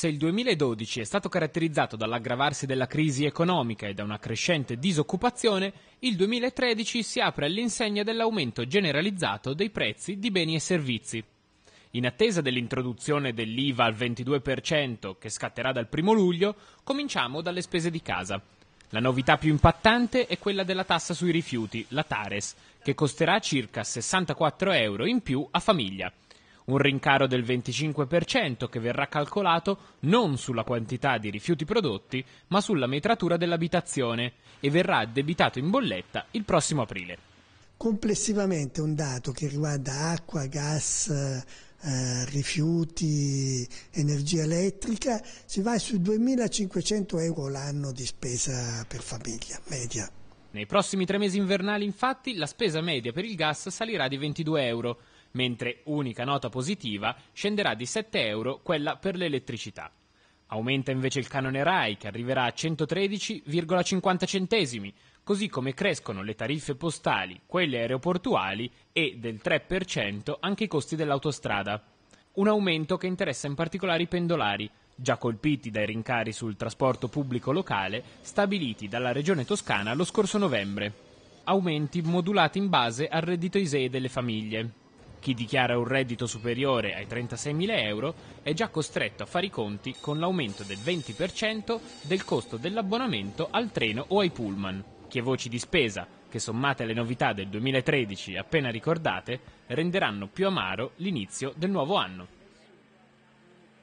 Se il 2012 è stato caratterizzato dall'aggravarsi della crisi economica e da una crescente disoccupazione, il 2013 si apre all'insegna dell'aumento generalizzato dei prezzi di beni e servizi. In attesa dell'introduzione dell'IVA al 22% che scatterà dal 1 luglio, cominciamo dalle spese di casa. La novità più impattante è quella della tassa sui rifiuti, la Tares, che costerà circa 64 euro in più a famiglia un rincaro del 25% che verrà calcolato non sulla quantità di rifiuti prodotti, ma sulla metratura dell'abitazione e verrà addebitato in bolletta il prossimo aprile. Complessivamente un dato che riguarda acqua, gas, eh, rifiuti, energia elettrica, si va su 2.500 euro l'anno di spesa per famiglia media. Nei prossimi tre mesi invernali, infatti, la spesa media per il gas salirà di 22 euro mentre unica nota positiva scenderà di 7 euro quella per l'elettricità. Aumenta invece il canone RAI che arriverà a 113,50 centesimi, così come crescono le tariffe postali, quelle aeroportuali e del 3% anche i costi dell'autostrada. Un aumento che interessa in particolare i pendolari, già colpiti dai rincari sul trasporto pubblico locale stabiliti dalla Regione Toscana lo scorso novembre. Aumenti modulati in base al reddito ISEE delle famiglie. Chi dichiara un reddito superiore ai 36.000 euro è già costretto a fare i conti con l'aumento del 20% del costo dell'abbonamento al treno o ai pullman, che voci di spesa, che sommate alle novità del 2013 appena ricordate, renderanno più amaro l'inizio del nuovo anno.